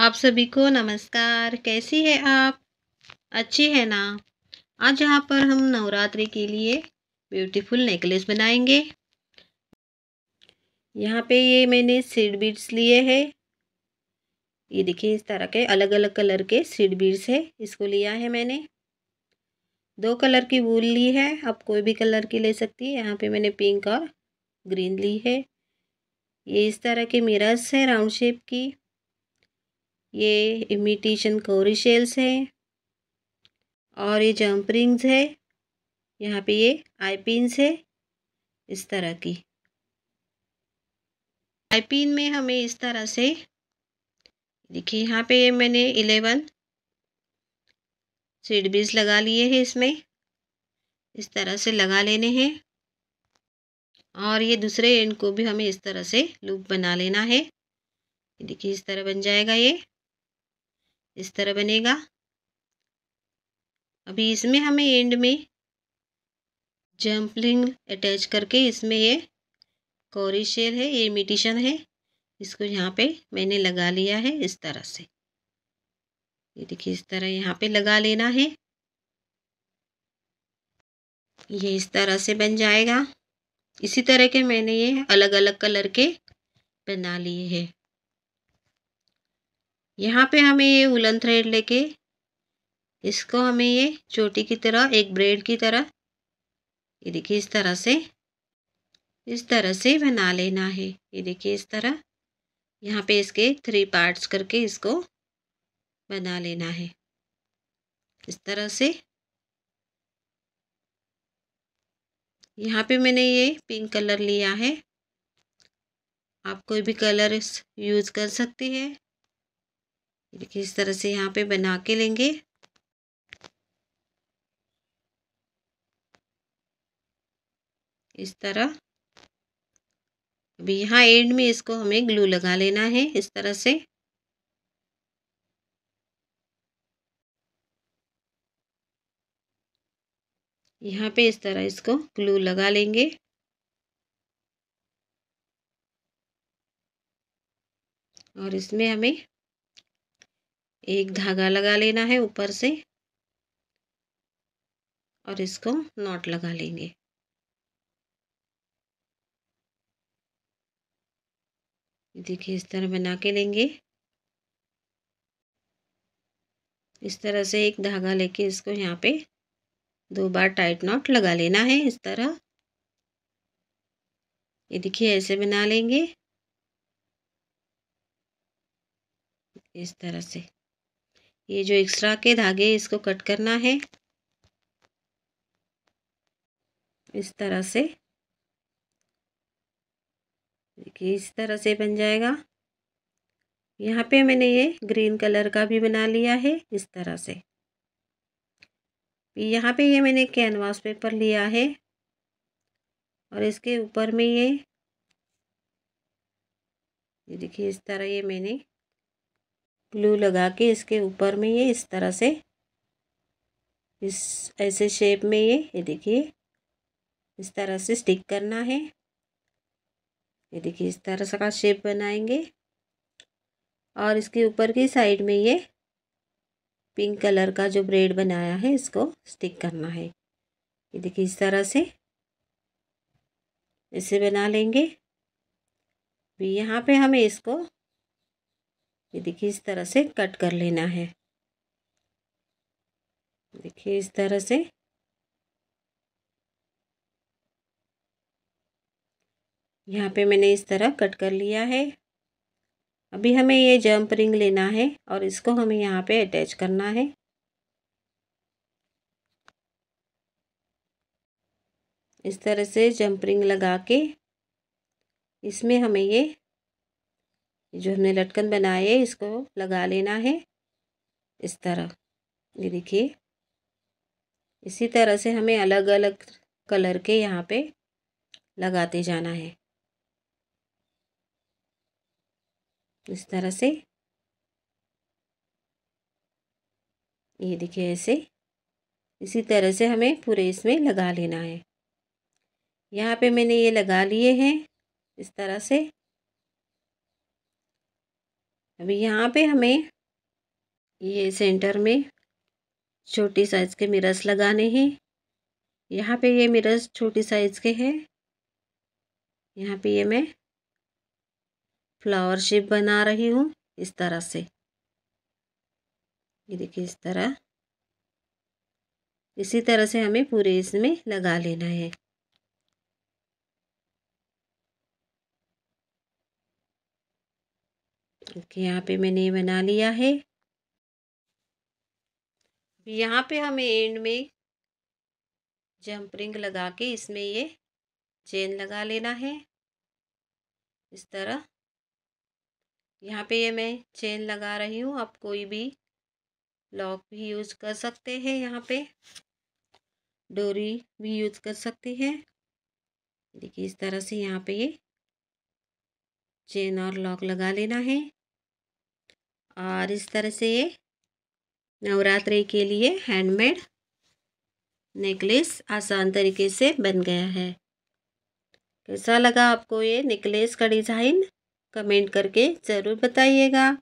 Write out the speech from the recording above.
आप सभी को नमस्कार कैसी है आप अच्छी है ना आज यहाँ पर हम नवरात्रि के लिए ब्यूटीफुल नेकलेस बनाएंगे यहाँ पे ये मैंने सीड बीड्स लिए हैं ये देखिए इस तरह के अलग अलग कलर के सीड बीड्स है इसको लिया है मैंने दो कलर की वूल ली है आप कोई भी कलर की ले सकती है यहाँ पे मैंने पिंक और ग्रीन ली है ये इस तरह के मिरर्स है राउंड शेप की ये इमिटेशन कोरी शेल्स है और ये जंप रिंग्स है यहाँ पे ये आई पिन है इस तरह की आई पिन में हमें इस तरह से देखिए यहाँ पे मैंने इलेवन सीड बीज लगा लिए हैं इसमें इस तरह से लगा लेने हैं और ये दूसरे एंड को भी हमें इस तरह से लूप बना लेना है देखिए इस तरह बन जाएगा ये इस तरह बनेगा अभी इसमें हमें एंड में जम्पलिंग अटैच करके इसमें ये कौरी शेल है ये इमिटेशन है इसको यहाँ पे मैंने लगा लिया है इस तरह से ये देखिए इस तरह यहाँ पे लगा लेना है ये इस तरह से बन जाएगा इसी तरह के मैंने ये अलग अलग कलर के बना लिए हैं यहाँ पे हमें ये उलन थ्रेड लेके इसको हमें ये चोटी की तरह एक ब्रेड की तरह ये देखिए इस तरह से इस तरह से बना लेना है ये देखिए इस तरह यहाँ पे इसके थ्री पार्ट्स करके इसको बना लेना है इस तरह से यहाँ पे मैंने ये पिंक कलर लिया है आप कोई भी कलर यूज़ कर सकती हैं देखिए इस तरह से यहाँ पे बना के लेंगे इस तरह अभी यहाँ एंड में इसको हमें ग्लू लगा लेना है इस तरह से यहाँ पे इस तरह इसको ग्लू लगा लेंगे और इसमें हमें एक धागा लगा लेना है ऊपर से और इसको नॉट लगा लेंगे देखिए इस तरह बना के लेंगे इस तरह से एक धागा लेके इसको यहाँ पे दो बार टाइट नॉट लगा लेना है इस तरह ये देखिए ऐसे बना लेंगे इस तरह से ये जो एक्स्ट्रा के धागे इसको कट करना है इस तरह से देखिए इस तरह से बन जाएगा यहाँ पे मैंने ये ग्रीन कलर का भी बना लिया है इस तरह से यहाँ पे ये मैंने कैनवास पेपर लिया है और इसके ऊपर में ये ये देखिए इस तरह ये मैंने ग्लू लगा के इसके ऊपर में ये इस तरह से इस ऐसे शेप में ये ये देखिए इस तरह से स्टिक करना है ये देखिए इस तरह से का शेप बनाएंगे और इसके ऊपर की साइड में ये पिंक कलर का जो ब्रेड बनाया है इसको स्टिक करना है ये देखिए इस तरह से इसे बना लेंगे भी यहाँ पे हमें इसको ये देखिए इस तरह से कट कर लेना है देखिए इस तरह से यहाँ पे मैंने इस तरह कट कर लिया है अभी हमें ये जंप रिंग लेना है और इसको हमें यहाँ पे अटैच करना है इस तरह से जंप रिंग लगा के इसमें हमें ये ये जो हमने लटकन बनाए है इसको लगा लेना है इस तरह ये देखिए इसी तरह से हमें अलग अलग कलर के यहाँ पे लगाते जाना है इस तरह से ये देखिए ऐसे इसी तरह से हमें पूरे इसमें लगा लेना है यहाँ पे मैंने ये लगा लिए हैं इस तरह से अभी यहाँ पे हमें ये सेंटर में छोटी साइज़ के मिरर्स लगाने हैं यहाँ पे ये मिरर्स छोटी साइज़ के हैं यहाँ पे ये मैं फ्लावर शेप बना रही हूँ इस तरह से ये देखिए इस तरह इसी तरह से हमें पूरे इसमें लगा लेना है ओके यहाँ पे मैंने बना लिया है यहाँ पे हमें एंड में जंप रिंग लगा के इसमें ये चेन लगा लेना है इस तरह यहाँ पे ये मैं चेन लगा रही हूँ आप कोई भी लॉक भी यूज़ कर सकते हैं यहाँ पे डोरी भी यूज़ कर सकते हैं देखिए इस तरह से यहाँ पे ये चेन और लॉक लगा लेना है और इस तरह से ये नवरात्रि के लिए हैंडमेड नेकलेस आसान तरीके से बन गया है कैसा लगा आपको ये नेकलेस का डिज़ाइन कमेंट करके ज़रूर बताइएगा